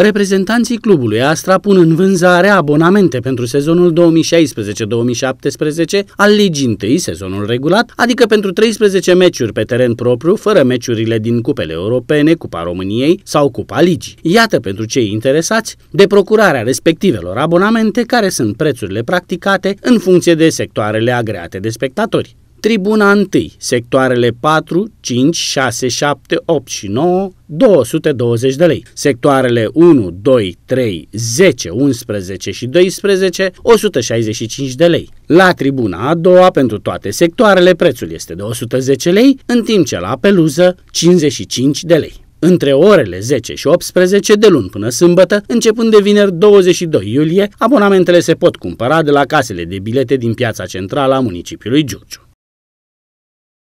Reprezentanții clubului Astra pun în vânzare abonamente pentru sezonul 2016-2017 al Ligii 1, sezonul regulat, adică pentru 13 meciuri pe teren propriu, fără meciurile din cupele europene, Cupa României sau Cupa Ligii. Iată pentru cei interesați de procurarea respectivelor abonamente care sunt prețurile practicate în funcție de sectoarele agreate de spectatori. Tribuna 1, sectoarele 4, 5, 6, 7, 8 și 9, 220 de lei. Sectoarele 1, 2, 3, 10, 11 și 12, 165 de lei. La tribuna a doua, pentru toate sectoarele, prețul este de 110 lei, în timp ce la peluză, 55 de lei. Între orele 10 și 18, de luni până sâmbătă, începând de vineri 22 iulie, abonamentele se pot cumpăra de la casele de bilete din piața centrală a municipiului Giurgiu.